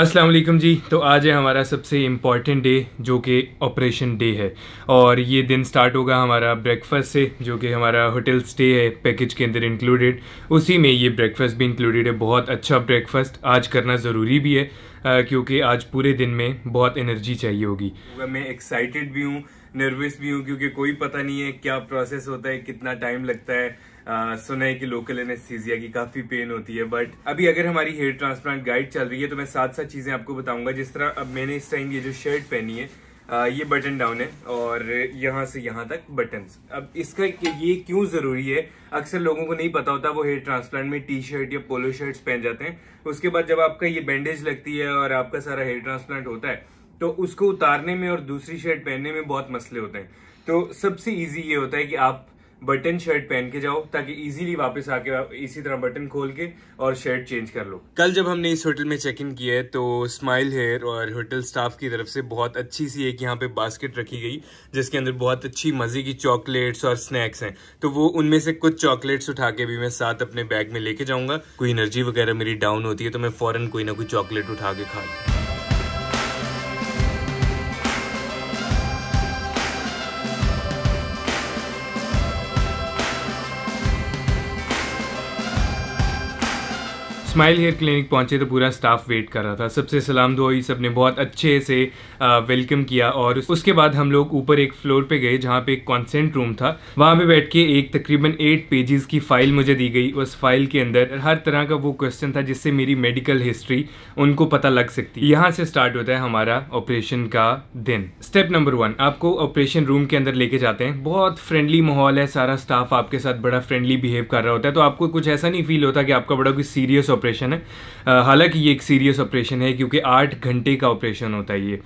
अस्सलाम वालेकुम जी तो आज है हमारा सबसे इम्पॉर्टेंट डे जो कि ऑपरेशन डे है और ये दिन स्टार्ट होगा हमारा ब्रेकफास्ट से जो कि हमारा होटल स्टे है पैकेज के अंदर इंक्लूडेड उसी में ये ब्रेकफास्ट भी इंक्लूडेड है बहुत अच्छा ब्रेकफास्ट आज करना ज़रूरी भी है क्योंकि आज पूरे दिन में बहुत एनर्जी चाहिए होगी मैं एक्साइटेड भी हूँ नर्वस भी हूँ क्योंकि कोई पता नहीं है क्या प्रोसेस होता है कितना टाइम लगता है सुना है कि लोकल एनेस्थीजिया की काफी पेन होती है बट अभी अगर हमारी हेयर ट्रांसप्लांट गाइड चल रही है तो मैं सात सात चीजें आपको बताऊंगा जिस तरह अब मैंने इस टाइम ये जो शर्ट पहनी है आ, ये बटन डाउन है और यहाँ से यहाँ तक बटन अब इसका ये क्यों जरूरी है अक्सर लोगों को नहीं पता होता वो हेयर ट्रांसप्लांट में टी शर्ट या पोलो शर्ट पहन जाते हैं उसके बाद जब आपका ये बैंडेज लगती है और आपका सारा हेयर ट्रांसप्लांट होता है तो उसको उतारने में और दूसरी शर्ट पहनने में बहुत मसले होते हैं तो सबसे ईजी ये होता है कि आप बटन शर्ट पहन के जाओ ताकि इजीली वापस आके इसी तरह बटन खोल के और शर्ट चेंज कर लो कल जब हमने इस होटल में चेक इन किया है तो स्माइल हेयर और होटल स्टाफ की तरफ से बहुत अच्छी सी एक यहाँ पे बास्केट रखी गई जिसके अंदर बहुत अच्छी मज़े की चॉकलेट्स और स्नैक्स हैं तो वो उनमें से कुछ चॉकलेट्स उठा के भी मैं साथ अपने बैग में लेके जाऊंगा कोई एनर्जी वगैरह मेरी डाउन होती है तो मैं फ़ौरन कोई ना कोई चॉकलेट उठा के खा लूँ स्माइल हेयर क्लिनिक पहुंचे तो पूरा स्टाफ वेट कर रहा था सबसे सलाम दुआई सब ने बहुत अच्छे से वेलकम किया और उसके बाद हम लोग ऊपर एक फ्लोर पे गए जहाँ पे एक कॉन्सेंट रूम था वहाँ पे बैठ के एक तकरीबन एट पेजेस की फ़ाइल मुझे दी गई उस फाइल के अंदर हर तरह का वो क्वेश्चन था जिससे मेरी मेडिकल हिस्ट्री उनको पता लग सकती यहाँ से स्टार्ट होता है हमारा ऑपरेशन का दिन स्टेप नंबर वन आपको ऑपरेशन रूम के अंदर लेके जाते हैं बहुत फ्रेंडली माहौल है सारा स्टाफ आपके साथ बड़ा फ्रेंडली बिहेव कर रहा होता है तो आपको कुछ ऐसा नहीं फील होता कि आपका बड़ा कोई सीरियस ऑपरेशन है uh, हालांकि ये एक सीरियस ऑपरेशन है क्योंकि आठ घंटे का ऑपरेशन होता है ये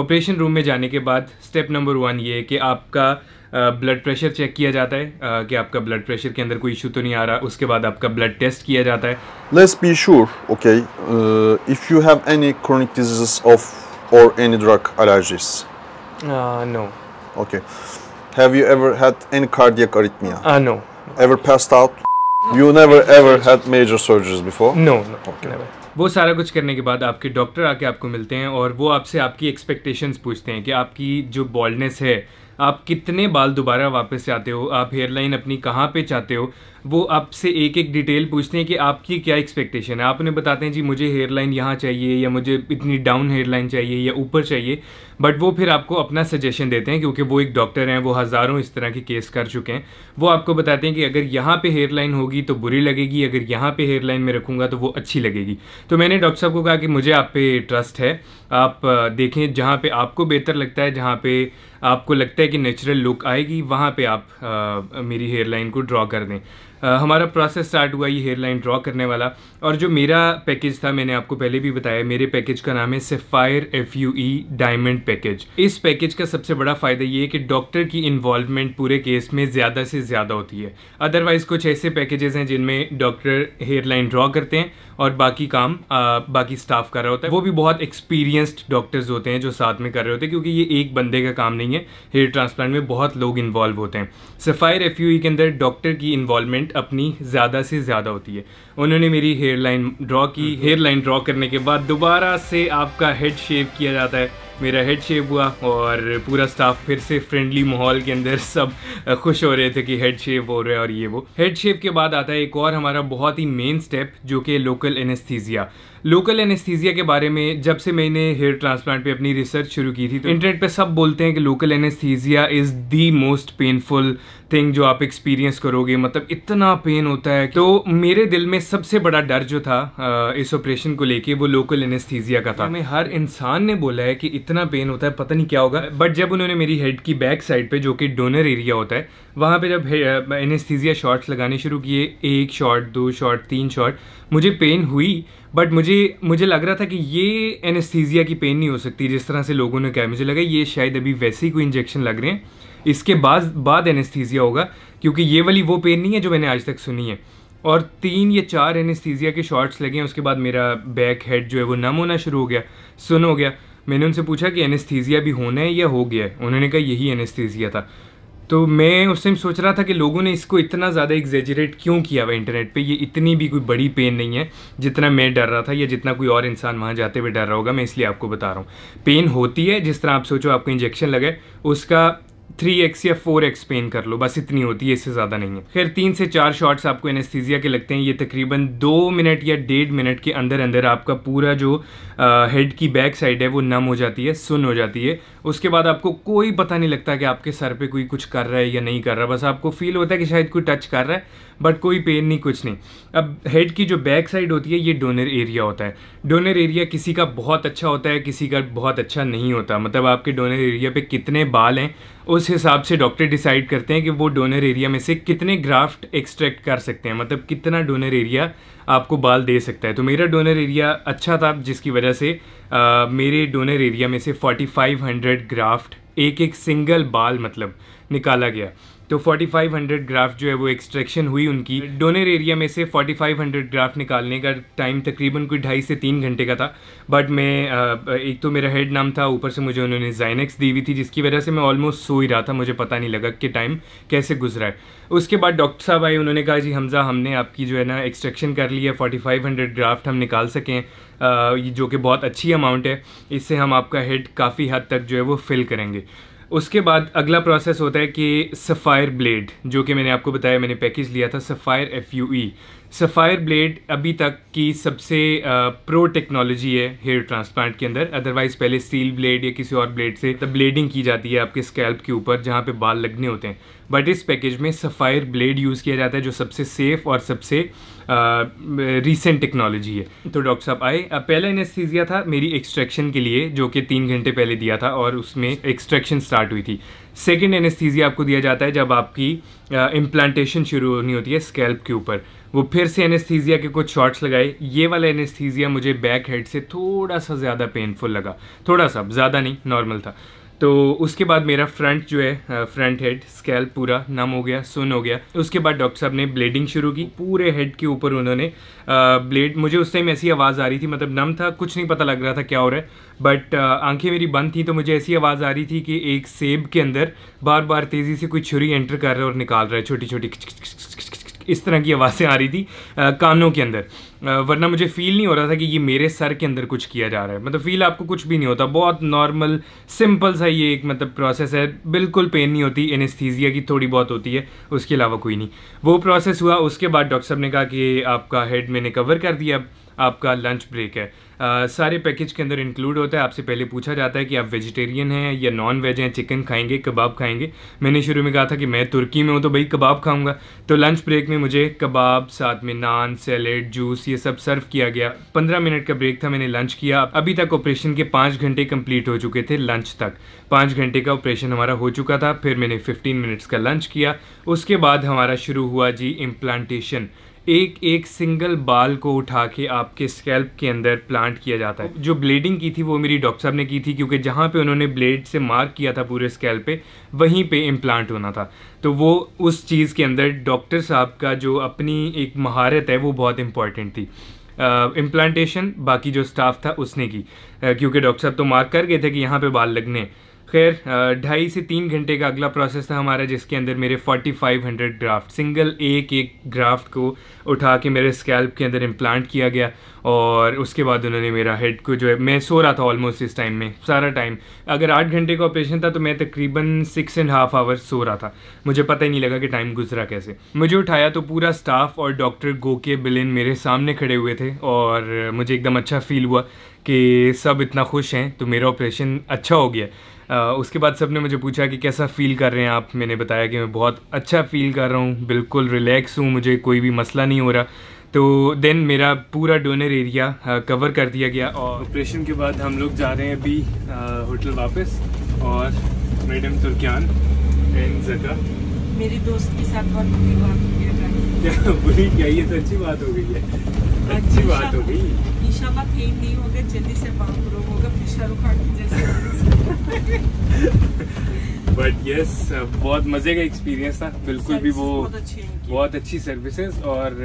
ऑपरेशन uh, रूम में जाने के बाद स्टेप नंबर वन ये कि आपका ब्लड प्रेशर चेक किया जाता है uh, कि आपका ब्लड प्रेशर के अंदर कोई इशू तो नहीं आ रहा उसके बाद आपका ब्लड टेस्ट किया जाता है let's be sure okay if you have any chronic diseases of or any drug allergies no okay have you ever had any cardiac arrhythmia no ever passed out You never ever had major surgeries before? No, no, okay. never. वो सारा कुछ करने के बाद आपके doctor आके आपको मिलते हैं और वो आपसे आपकी एक्सपेक्टेशंस पूछते हैं कि आपकी जो बॉल्डनेस है आप कितने बाल दोबारा वापस चाहते हो आप हेयरलाइन अपनी कहाँ पे चाहते हो वो आपसे एक एक डिटेल पूछते हैं कि आपकी क्या एक्सपेक्टेशन है आप उन्हें बताते हैं जी मुझे हेयरलाइन यहाँ चाहिए या मुझे इतनी डाउन हेयरलाइन चाहिए या ऊपर चाहिए बट वो फिर आपको अपना सजेशन देते हैं क्योंकि वो एक डॉक्टर हैं वो हज़ारों इस तरह के केस कर चुके हैं वो आपको बताते हैं कि अगर यहाँ पे हेयर लाइन होगी तो बुरी लगेगी अगर यहाँ पे हेयर लाइन में रखूँगा तो वो अच्छी लगेगी तो मैंने डॉक्टर साहब को कहा कि मुझे आप पे ट्रस्ट है आप देखें जहाँ पर आपको बेहतर लगता है जहाँ पर आपको लगता है कि नेचुरल लुक आएगी वहाँ पर आप आ, मेरी हेयर लाइन को ड्रॉ कर दें हमारा प्रोसेस स्टार्ट हुआ ये हेयर लाइन ड्रॉ करने वाला और जो मेरा पैकेज था मैंने आपको पहले भी बताया मेरे पैकेज का नाम है sapphire F U E diamond package इस पैकेज का सबसे बड़ा फ़ायदा ये है कि डॉक्टर की इन्वॉल्वमेंट पूरे केस में ज़्यादा से ज़्यादा होती है अदरवाइज़ कुछ ऐसे पैकेजेस हैं जिनमें डॉक्टर हेयर लाइन ड्रॉ करते हैं और बाकी काम आ, बाकी स्टाफ कर रहा होता है वो भी बहुत एक्सपीरियंस्ड डॉक्टर्स होते हैं जो साथ में कर रहे होते हैं क्योंकि ये एक बंदे का काम नहीं है हेयर ट्रांसप्लांट में बहुत लोग इन्वॉल्व होते हैं सफ़ाई रेफ्यू के अंदर डॉक्टर की इन्वॉलमेंट अपनी ज़्यादा से ज़्यादा होती है उन्होंने मेरी हेयर लाइन ड्रॉ की हेयर लाइन ड्रॉ करने के बाद दोबारा से आपका हेड शेव किया जाता है मेरा हेड शेव हुआ और पूरा स्टाफ फिर से फ्रेंडली माहौल के अंदर सब खुश हो रहे थे कि हेड शेव हो रहा है और ये वो हेड शेव के बाद आता है एक और हमारा बहुत ही मेन स्टेप जो कि लोकल एनेस्थीजिया लोकल एनेस्थीजिया के बारे में जब से मैंने हेयर ट्रांसप्लांट पे अपनी रिसर्च शुरू की थी तो इंटरनेट पे सब बोलते हैं कि local anaesthesia is the most painful thing जो आप एक्सपीरियंस करोगे मतलब इतना पेन होता है तो मेरे दिल में सबसे बड़ा डर जो था इस ऑपरेशन को लेके वो लोकल एनेस्थीजिया का था हमें हर इंसान ने बोला है कि इतना पेन होता है पता नहीं क्या होगा बट जब उन्होंने मेरी हेड की बैक साइड पर जो कि डोनर एरिया होता है वहाँ पर जब एनेस्थीजिया शॉर्ट्स लगाने शुरू किए एक शॉट दो शॉट तीन शॉट मुझे पेन हुई बट मुझे मुझे लग रहा था कि ये एनेस्थीजिया की पेन नहीं हो सकती जिस तरह से लोगों ने कहा मुझे लगा ये शायद अभी वैसे ही कोई इंजेक्शन लग रहे हैं इसके बाद बाद एनेस्थीजिया होगा क्योंकि ये वाली वो पेन नहीं है जो मैंने आज तक सुनी है और तीन या चार एनेस्थीजिया के शॉट्स लगे हैं उसके बाद मेरा बैक हेड जो है वो नम होना शुरू हो गया सुन हो गया मैंने उनसे पूछा कि एनेस्थीजिया भी होना है या हो गया है उन्होंने कहा यही एनेस्थीजिया था तो मैं उस टाइम सोच रहा था कि लोगों ने इसको इतना ज़्यादा एग्जेजरेट क्यों किया हुआ इंटरनेट पे ये इतनी भी कोई बड़ी पेन नहीं है जितना मैं डर रहा था या जितना कोई और इंसान वहाँ जाते हुए डर रहा होगा मैं इसलिए आपको बता रहा हूँ पेन होती है जिस तरह आप सोचो आपको इंजेक्शन लगे उसका थ्री एक्स या फोर एक्स पेन कर लो बस इतनी होती है इससे ज़्यादा नहीं है खैर तीन से चार शॉट्स आपको एनेस्थीजिया के लगते हैं ये तकरीबन दो मिनट या डेढ़ मिनट के अंदर अंदर आपका पूरा जो हेड की बैक साइड है वो नम हो जाती है सुन हो जाती है उसके बाद आपको कोई पता नहीं लगता कि आपके सर पे कोई कुछ कर रहा है या नहीं कर रहा बस आपको फील होता है कि शायद कोई टच कर रहा है बट कोई पेन नहीं कुछ नहीं अब हेड की जो बैक साइड होती है ये डोनर एरिया होता है डोनर एरिया किसी का बहुत अच्छा होता है किसी का बहुत अच्छा नहीं होता मतलब आपके डोनर एरिया पे कितने बाल हैं उस हिसाब से डॉक्टर डिसाइड करते हैं कि वो डोनर एरिया में से कितने ग्राफ्ट एक्सट्रैक्ट कर सकते हैं मतलब कितना डोनर एरिया आपको बाल दे सकता है तो मेरा डोनर एरिया अच्छा था जिसकी वजह से आ, मेरे डोनर एरिया में से 4500 ग्राफ्ट एक एक सिंगल बाल मतलब निकाला गया तो 4500 ग्राफ जो है वो एक्सट्रैक्शन हुई उनकी डोनर एरिया में से 4500 ग्राफ निकालने का टाइम तकरीबन कोई ढाई से तीन घंटे का था बट मैं एक तो मेरा हेड नाम था ऊपर से मुझे उन्होंने जाइनेक्स दी हुई थी जिसकी वजह से मैं ऑलमोस्ट सो ही रहा था मुझे पता नहीं लगा कि टाइम कैसे गुजरा है उसके बाद डॉक्टर साहब आए उन्होंने कहा जी हमज़ा हमने आपकी जो है ना एक्सट्रैक्शन कर ली है फोर्टी ग्राफ्ट हम निकाल सकें जो कि बहुत अच्छी अमाउंट है इससे हम आपका हेड काफ़ी हद तक जो है वो फिल करेंगे उसके बाद अगला प्रोसेस होता है कि सफ़ायर ब्लेड जो कि मैंने आपको बताया मैंने पैकेज लिया था sapphire F U E sapphire blade अभी तक की सबसे प्रो टेक्नोलॉजी है हेयर ट्रांसप्लांट के अंदर अदरवाइज़ पहले स्टील ब्लेड या किसी और ब्लेड से तब ब्लेडिंग की जाती है आपके स्कैल्प के ऊपर जहाँ पे बाल लगने होते हैं बट इस पैकेज में सफ़ायर ब्लेड यूज़ किया जाता है जो सबसे सेफ़ और सबसे रीसेंट टेक्नोलॉजी है तो डॉक्टर साहब आए पहला एनेस्थीजिया था मेरी एक्सट्रैक्शन के लिए जो कि तीन घंटे पहले दिया था और उसमें एक्सट्रैक्शन स्टार्ट हुई थी सेकेंड एनेस्थीजिया आपको दिया जाता है जब आपकी इम्प्लांटेशन शुरू होनी होती है स्कैल्प के ऊपर वो फिर से एनेस्थीजिया के कुछ शॉट्स लगाए ये वाला एनेस्थीजिया मुझे बैक हेड से थोड़ा सा ज़्यादा पेनफुल लगा थोड़ा सा ज़्यादा नहीं नॉर्मल था तो उसके बाद मेरा फ्रंट जो है फ्रंट हेड स्कैल पूरा नम हो गया सुन हो गया उसके बाद डॉक्टर साहब ने ब्लेडिंग शुरू की पूरे हेड के ऊपर उन्होंने ब्लेड मुझे उस टाइम ऐसी आवाज़ आ रही थी मतलब नम था कुछ नहीं पता लग रहा था क्या हो रहा है बट आंखें मेरी बंद थी तो मुझे ऐसी आवाज़ आ रही थी कि एक सेब के अंदर बार बार तेज़ी से कोई छुरी एंटर कर रहा है और निकाल रहा है छोटी छोटी इस तरह की आवाज़ें आ रही थी आ, कानों के अंदर आ, वरना मुझे फ़ील नहीं हो रहा था कि ये मेरे सर के अंदर कुछ किया जा रहा है मतलब फ़ील आपको कुछ भी नहीं होता बहुत नॉर्मल सिंपल सा ये एक मतलब प्रोसेस है बिल्कुल पेन नहीं होती एनेस्थीजिया की थोड़ी बहुत होती है उसके अलावा कोई नहीं वो प्रोसेस हुआ उसके बाद डॉक्टर साहब ने कहा कि आपका हेड मैंने कवर कर दिया आपका लंच ब्रेक है आ, सारे पैकेज के अंदर इंक्लूड होता है आपसे पहले पूछा जाता है कि आप वेजिटेरियन हैं या नॉन वेज हैं चिकन खाएंगे कबाब खाएंगे मैंने शुरू में कहा था कि मैं तुर्की में हूँ तो भाई कबाब खाऊंगा तो लंच ब्रेक में मुझे कबाब साथ में नान सैलेड जूस ये सब सर्व किया गया पंद्रह मिनट का ब्रेक था मैंने लंच किया अभी तक ऑपरेशन के पाँच घंटे कम्प्लीट हो चुके थे लंच तक पाँच घंटे का ऑपरेशन हमारा हो चुका था फिर मैंने फिफ्टीन मिनट्स का लंच किया उसके बाद हमारा शुरू हुआ जी इम्प्लांटेशन एक एक सिंगल बाल को उठा के आपके स्कैल्प के अंदर प्लांट किया जाता है जो ब्लीडिंग की थी वो मेरी डॉक्टर साहब ने की थी क्योंकि जहाँ पे उन्होंने ब्लेड से मार्क किया था पूरे स्कैल्प पे वहीं पे इम्प्लांट होना था तो वो उस चीज़ के अंदर डॉक्टर साहब का जो अपनी एक महारत है वो बहुत इंपॉर्टेंट थी इम्प्लांटेशन बाकी जो स्टाफ था उसने की uh, क्योंकि डॉक्टर साहब तो मार्क कर गए थे कि यहाँ पर बाल लगने हैं खैर ढाई से तीन घंटे का अगला प्रोसेस था हमारा जिसके अंदर मेरे 4500 ग्राफ्ट सिंगल एक एक ग्राफ्ट को उठा के मेरे स्कैल्प के अंदर इम्प्लांट किया गया और उसके बाद उन्होंने मेरा हेड को जो है मैं सो रहा था ऑलमोस्ट इस टाइम में सारा टाइम अगर आठ घंटे का ऑपरेशन था तो मैं तकरीबन सिक्स एंड हाफ आवर सो रहा था मुझे पता ही नहीं लगा कि टाइम गुजरा कैसे मुझे उठाया तो पूरा स्टाफ और डॉक्टर गोके बिलिन मेरे सामने खड़े हुए थे और मुझे एकदम अच्छा फील हुआ कि सब इतना खुश हैं तो मेरा ऑपरेशन अच्छा हो गया उसके बाद सब ने मुझे पूछा कि कैसा फ़ील कर रहे हैं आप मैंने बताया कि मैं बहुत अच्छा फ़ील कर रहा हूँ बिल्कुल रिलैक्स हूँ मुझे कोई भी मसला नहीं हो रहा तो देन मेरा पूरा डोनर एरिया कवर कर दिया गया और ऑपरेशन के बाद हम लोग जा रहे हैं अभी होटल वापस और मैडम तुर्कियान मेरी दोस्त के साथ बहुत बुरी बात गई है क्या बुरी क्या ये तो अच्छी बात हो गई है अच्छी बात हो गई ईशा का फेम नहीं होगा जल्दी से बाप होगा फिर शाहरुख खान की जैसे बट यस बहुत मज़े का एक्सपीरियंस था बिल्कुल भी वो बहुत अच्छी सर्विसेज और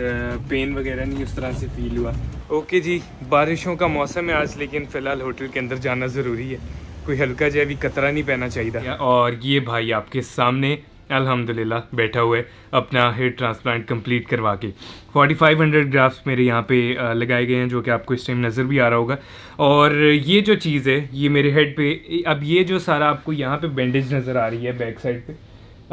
पेन uh, वगैरह नहीं उस तरह से फील हुआ ओके okay जी बारिशों का मौसम है आज लेकिन फ़िलहाल होटल के अंदर जाना ज़रूरी है कोई हल्का जहा भी कतरा नहीं पहना चाहिए और ये भाई आपके सामने अल्हम्दुलिल्लाह बैठा हुआ है अपना हेयर ट्रांसप्लांट कंप्लीट करवा के 4500 ग्राफ्स मेरे यहाँ पे लगाए गए हैं जो कि आपको इस टाइम नज़र भी आ रहा होगा और ये जो चीज़ है ये मेरे हेड पे अब ये जो सारा आपको यहाँ पे बैंडेज नज़र आ रही है बैक साइड पे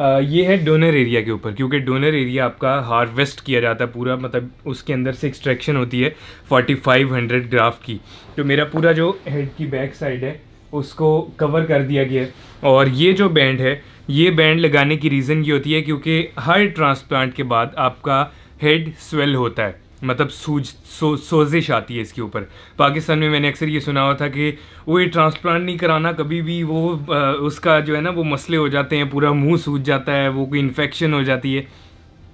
आ, ये है डोनर एरिया के ऊपर क्योंकि डोनर एरिया आपका हार्वेस्ट किया जाता है पूरा मतलब उसके अंदर से एक्सट्रैक्शन होती है 4500 ग्राफ की तो मेरा पूरा जो हेड की बैक साइड है उसको कवर कर दिया गया है और ये जो बैंड है ये बैंड लगाने की रीज़न ये होती है क्योंकि हर ट्रांसप्लांट के बाद आपका हेड स्वेल होता है मतलब सूज सो सोजिश आती है इसके ऊपर पाकिस्तान में मैंने अक्सर ये सुना हुआ था कि वो ये ट्रांसप्लांट नहीं कराना कभी भी वो आ, उसका जो है ना वो मसले हो जाते हैं पूरा मुंह सूज जाता है वो कोई इन्फेक्शन हो जाती है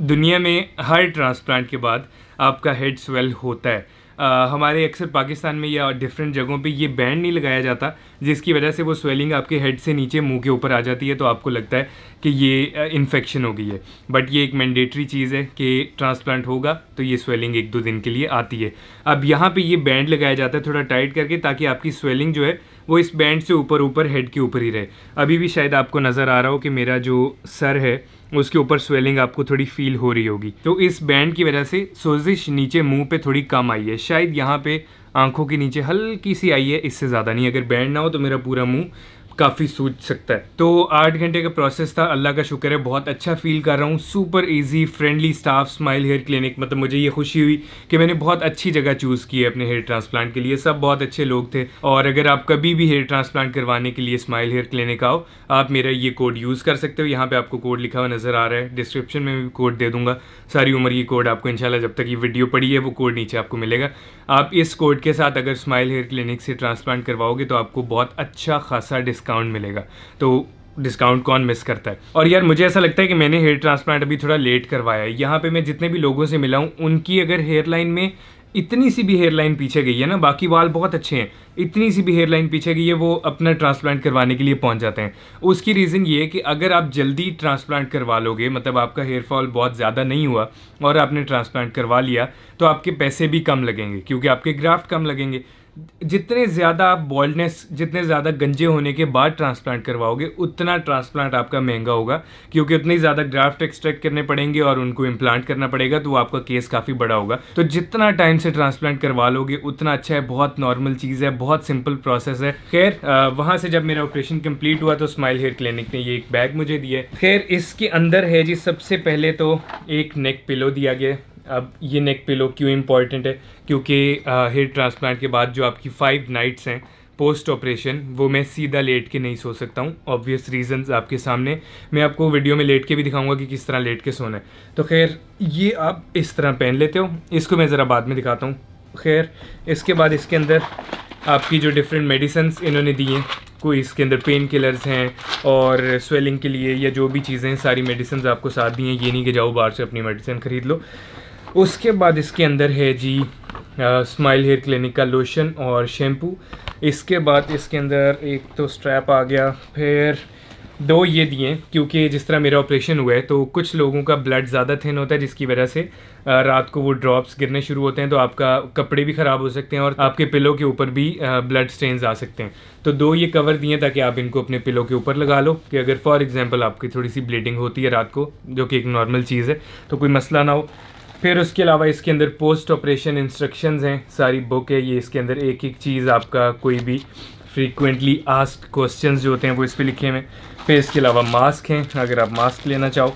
दुनिया में हर ट्रांसप्लांट के बाद आपका हेड स्वेल होता है आ, हमारे अक्सर पाकिस्तान में या डिफरेंट जगहों पे ये बैंड नहीं लगाया जाता जिसकी वजह से वो स्वेलिंग आपके हेड से नीचे मुंह के ऊपर आ जाती है तो आपको लगता है कि ये इन्फेक्शन हो गई है बट ये एक मैंडेटरी चीज़ है कि ट्रांसप्लांट होगा तो ये स्वेलिंग एक दो दिन के लिए आती है अब यहाँ पर ये बैंड लगाया जाता है थोड़ा टाइट करके ताकि आपकी स्वेलिंग जो है वो इस बैंड से ऊपर ऊपर हेड के ऊपर ही रहे अभी भी शायद आपको नज़र आ रहा हो कि मेरा जो सर है उसके ऊपर स्वेलिंग आपको थोड़ी फील हो रही होगी तो इस बैंड की वजह से सोजिश नीचे मुंह पे थोड़ी कम आई है शायद यहाँ पे आंखों के नीचे हल्की सी आई है इससे ज़्यादा नहीं अगर बैंड ना हो तो मेरा पूरा मुंह काफ़ी सूझ सकता है तो आठ घंटे का प्रोसेस था अल्लाह का शुक्र है बहुत अच्छा फील कर रहा हूँ super easy friendly staff smile hair clinic मतलब मुझे ये खुशी हुई कि मैंने बहुत अच्छी जगह चूज़ की है अपने हेयर ट्रांसप्लांट के लिए सब बहुत अच्छे लोग थे और अगर आप कभी भी हेयर ट्रांसप्लांट करवाने के लिए स्माइल हेयर क्लिनिक आओ आप मेरा ये कोड यूज़ कर सकते हो यहाँ पर आपको कोड लिखा हुआ नज़र आ रहा है डिस्क्रिप्शन में भी कोड दे दूँगा सारी उम्र ये कोड आपको इनशाला जब तक ये वीडियो पड़ी है वो कोड नीचे आपको मिलेगा आप इस कोड के साथ अगर स्माइल हेयर क्लिनिक से ट्रांसप्लांट करवाओगे तो आपको बहुत अच्छा खासा डिस्काउंट मिलेगा तो डिस्काउंट कौन मिस करता है और यार मुझे ऐसा लगता है कि मैंने हेयर ट्रांसप्लांट अभी थोड़ा लेट करवाया है यहाँ पे मैं जितने भी लोगों से मिला हूँ उनकी अगर हेयर लाइन में इतनी सी भी हेयरलाइन पीछे गई है ना बाकी बाल बहुत अच्छे हैं इतनी सी भी हेयरलाइन पीछे गई है वो अपना ट्रांसप्लांट करवाने के लिए पहुंच जाते हैं उसकी रीज़न ये है कि अगर आप जल्दी ट्रांसप्लांट करवा लोगे मतलब आपका हेयर फॉल बहुत ज़्यादा नहीं हुआ और आपने ट्रांसप्लांट करवा लिया तो आपके पैसे भी कम लगेंगे क्योंकि आपके ग्राफ्ट कम लगेंगे जितने ज़्यादा आप बॉल्डनेस जितने ज़्यादा गंजे होने के बाद ट्रांसप्लांट करवाओगे उतना ट्रांसप्लांट आपका महंगा होगा क्योंकि उतने ज़्यादा ग्राफ्ट एक्सट्रैक्ट करने पड़ेंगे और उनको इम्प्लांट करना पड़ेगा तो आपका केस काफ़ी बड़ा होगा तो जितना टाइम से ट्रांसप्लांट करवा लोगे उतना अच्छा है बहुत नॉर्मल चीज़ है बहुत सिंपल प्रोसेस है खैर वहाँ से जब मेरा ऑपरेशन कम्प्लीट हुआ तो स्माइल हेयर क्लिनिक ने ये एक बैग मुझे दिए खैर इसके अंदर है जी सबसे पहले तो एक नेक पिलो दिया गया अब ये नेक पिलो क्यों इम्पॉर्टेंट है क्योंकि हेयर ट्रांसप्लांट के बाद जो आपकी फाइव नाइट्स हैं पोस्ट ऑपरेशन वो मैं सीधा लेट के नहीं सो सकता हूँ ऑब्वियस रीजंस आपके सामने मैं आपको वीडियो में लेट के भी दिखाऊंगा कि किस तरह लेट के सोना है तो खैर ये आप इस तरह पहन लेते हो इसको मैं ज़रा बाद में दिखाता हूँ खैर इसके बाद इसके अंदर आपकी जो डिफरेंट मेडिसन्स इन्होंने दी हैं कोई इसके अंदर पेन किलर्स हैं और स्वेलिंग के लिए या जो भी चीज़ें हैं सारी मेडिसिन आपको साथ दी हैं ये नहीं कि जाओ बाहर से अपनी मेडिसिन ख़रीद लो उसके बाद इसके अंदर है जी स्माइल हेयर क्लिनिक का लोशन और शैम्पू इसके बाद इसके अंदर एक तो स्ट्रैप आ गया फिर दो ये दिए क्योंकि जिस तरह मेरा ऑपरेशन हुआ है तो कुछ लोगों का ब्लड ज़्यादा थिन होता है जिसकी वजह से रात को वो ड्रॉप्स गिरने शुरू होते हैं तो आपका कपड़े भी ख़राब हो सकते हैं और आपके पिलो के ऊपर भी ब्लड स्टेन्स आ सकते हैं तो दो ये कवर दिए ताकि आप इनको अपने पिलो के ऊपर लगा लो कि अगर फॉर एग्ज़ाम्पल आपकी थोड़ी सी ब्लीडिंग होती है रात को जो कि एक नॉर्मल चीज़ है तो कोई मसला ना हो फिर उसके अलावा इसके अंदर पोस्ट ऑपरेशन इंस्ट्रक्शंस हैं सारी बुक है ये इसके अंदर एक एक चीज़ आपका कोई भी फ्रीक्वेंटली आस्क क्वेश्चन जो होते हैं वो इस पर लिखे हुए फिर इसके अलावा मास्क हैं अगर आप मास्क लेना चाहो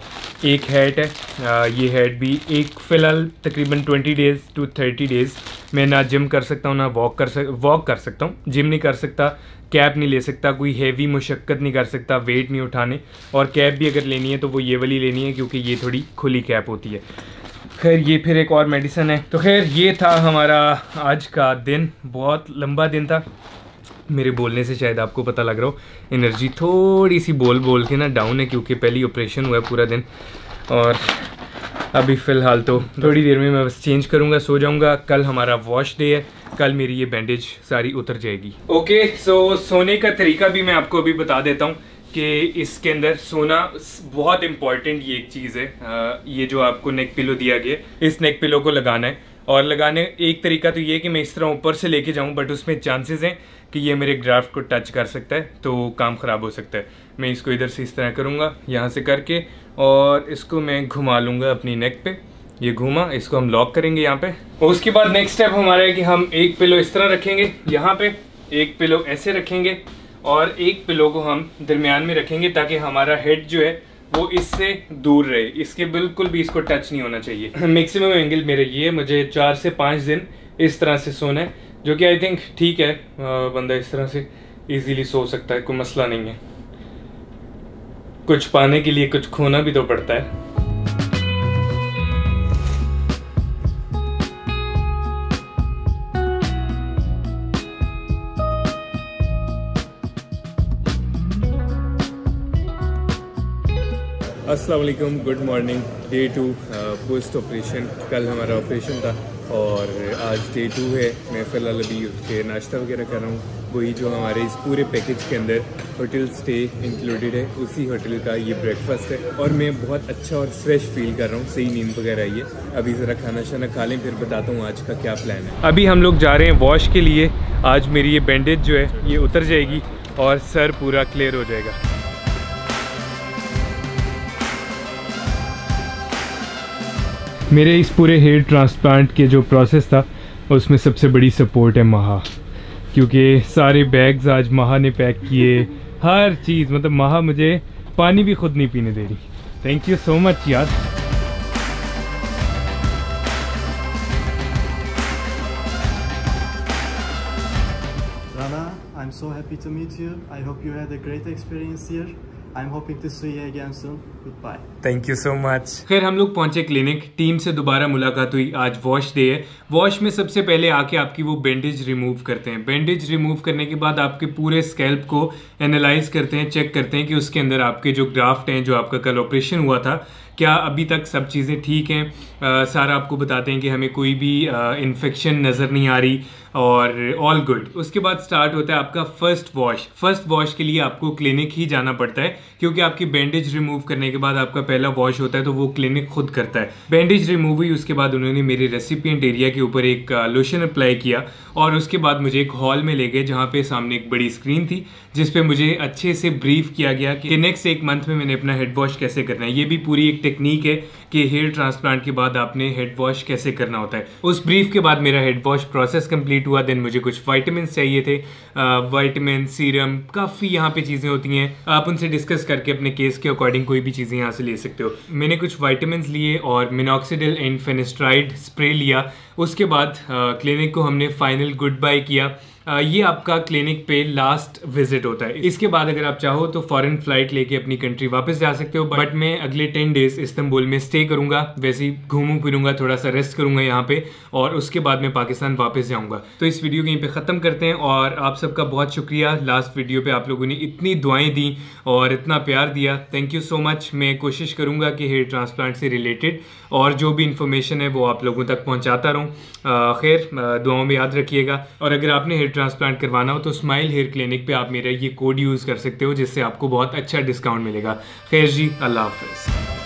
एक हैट है आ, ये हैट भी एक फ़िलहाल तकरीबन 20 डेज़ टू 30 डेज़ मैं ना जिम कर सकता हूँ ना वॉक कर सक वॉक कर सकता हूँ जिम नहीं कर सकता कैब नहीं ले सकता कोई हैवी मुशक्क़त नहीं कर सकता वेट नहीं उठाने और कैब भी अगर लेनी है तो वो ये वाली लेनी है क्योंकि ये थोड़ी खुली कैब होती है खैर ये फिर एक और मेडिसन है तो खैर ये था हमारा आज का दिन बहुत लंबा दिन था मेरे बोलने से शायद आपको पता लग रहा हो एनर्जी थोड़ी सी बोल बोल के ना डाउन है क्योंकि पहले ऑपरेशन हुआ है पूरा दिन और अभी फ़िलहाल तो थोड़ी देर में मैं बस चेंज करूँगा सो जाऊँगा कल हमारा वॉश डे है कल मेरी ये बैंडेज सारी उतर जाएगी ओके सो सोने का तरीका भी मैं आपको अभी बता देता हूँ कि इसके अंदर सोना बहुत इम्पॉर्टेंट ये एक चीज़ है ये जो आपको नेक पिलो दिया गया इस नेक पिलो को लगाना है और लगाने एक तरीका तो ये कि मैं इस तरह ऊपर से लेके जाऊं बट उसमें चांसेस हैं कि ये मेरे ग्राफ्ट को टच कर सकता है तो काम ख़राब हो सकता है मैं इसको इधर से इस तरह करूँगा यहाँ से करके और इसको मैं घुमा लूँगा अपनी नेक पे ये घूमा इसको हम लॉक करेंगे यहाँ पे और उसके बाद नेक्स्ट स्टेप हमारा है कि हम एक पिलो इस तरह रखेंगे यहाँ पर एक पिलो ऐसे रखेंगे और एक पिलो को हम दरमियान में रखेंगे ताकि हमारा हेड जो है वो इससे दूर रहे इसके बिल्कुल भी इसको टच नहीं होना चाहिए मैक्सिमम एंगल मेरे ये मुझे चार से पाँच दिन इस तरह से सोना है जो कि आई थिंक ठीक है बंदा इस तरह से ईजीली सो सकता है कोई मसला नहीं है कुछ पाने के लिए कुछ खोना भी तो पड़ता है Aslam good morning day two post operation कल हमारा ऑपरेशन था और आज डे टू है मैं फ़िलहाल अभी उठ के नाश्ता वगैरह कर रहा हूँ वही जो हमारे इस पूरे पैकेज के अंदर होटल स्टे इंक्लूडेड है उसी होटल का ये ब्रेकफास्ट है और मैं बहुत अच्छा और फ्रेश फील कर रहा हूँ सही नींद वगैरह आई है अभी ज़रा खाना शाना खा लें फिर बताता हूँ आज का क्या प्लान है अभी हम लोग जा रहे हैं वॉश के लिए आज मेरी ये बैंडेज जो है ये उतर जाएगी और सर पूरा क्लियर हो जाएगा मेरे इस पूरे हेयर ट्रांसप्लांट के जो प्रोसेस था उसमें सबसे बड़ी सपोर्ट है महा क्योंकि सारे बैग्स आज महा ने पैक किए हर चीज़ मतलब महा मुझे पानी भी खुद नहीं पीने दे रही थैंक यू सो मच यार I'm so happy to meet you. I hope you had a great experience here. I am hoping to see you again soon good bye thank you so much खैर हम लोग पहुंचे clinic team से दोबारा मुलाकात हुई आज वॉश डे है वॉश में सबसे पहले आके आपकी वो बैंडेज रिमूव करते हैं बैंडेज रिमूव करने के बाद आपके पूरे स्कैल्प को एनालाइज करते हैं चेक करते हैं कि उसके अंदर आपके जो ग्राफ्ट हैं जो आपका कल ऑपरेशन हुआ था क्या अभी तक सब चीज़ें ठीक हैं सारा आपको बताते हैं कि हमें कोई भी इन्फेक्शन नज़र नहीं आ रही और ऑल गुड उसके बाद स्टार्ट होता है आपका फर्स्ट वॉश फर्स्ट वॉश के लिए आपको क्लिनिक ही जाना पड़ता है क्योंकि आपकी बैंडेज रिमूव करने के बाद आपका पहला वॉश होता है तो वो क्लिनिक खुद करता है बैंडेज रिमूव हुई उसके बाद उन्होंने मेरे रेसिपियंट एरिया के ऊपर एक लोशन uh, अप्लाई किया और उसके बाद मुझे एक हॉल में ले गए जहाँ पे सामने एक बड़ी स्क्रीन थी जिस पे मुझे अच्छे से ब्रीफ किया गया कि नेक्स्ट एक मंथ में मैंने अपना हेड वॉश कैसे करना है ये भी पूरी एक टेक्निक है कि हेयर ट्रांसप्लांट के बाद आपने हेड वॉश कैसे करना होता है उस ब्रीफ के बाद मेरा हेड वॉश प्रोसेस कंप्लीट हुआ देन मुझे कुछ वाइटमिन चाहिए थे वाइटमिन सीरम काफ़ी यहाँ पे चीज़ें होती हैं आप उनसे डिस्कस करके अपने केस के अकॉर्डिंग कोई भी चीज़ें यहाँ से ले सकते हो मैंने कुछ वाइटमिन लिए और मिनॉक्सीडल एंड फेनेस्ट्राइड स्प्रे लिया उसके बाद क्लिनिक को हमने फाइनल गुड बाय किया ये आपका क्लिनिक पे लास्ट विजिट होता है इसके बाद अगर आप चाहो तो फॉरेन फ्लाइट लेके अपनी कंट्री वापस जा सकते हो बट मैं अगले टेन डेज इस्तंबुल में स्टे करूंगा वैसे ही घूमू फिरूंगा थोड़ा सा रेस्ट करूंगा यहाँ पे और उसके बाद मैं पाकिस्तान वापस जाऊँगा तो इस वीडियो को यहीं पर ख़त्म करते हैं और आप सबका बहुत शुक्रिया लास्ट वीडियो पर आप लोगों ने इतनी दुआएँ दी और इतना प्यार दिया थैंक यू सो मच मैं कोशिश करूँगा कि हेयर ट्रांसप्लांट से रिलेटेड और जो भी इन्फॉर्मेशन है वो आप लोगों तक पहुँचाता रहूँ खैर दुआओं में याद रखिएगा और अगर आपने हेयर ट्रांसप्लांट करवाना हो तो स्माइल हेयर क्लिनिक पे आप मेरा ये कोड यूज़ कर सकते हो जिससे आपको बहुत अच्छा डिस्काउंट मिलेगा खैर जी अल्लाह हाफिज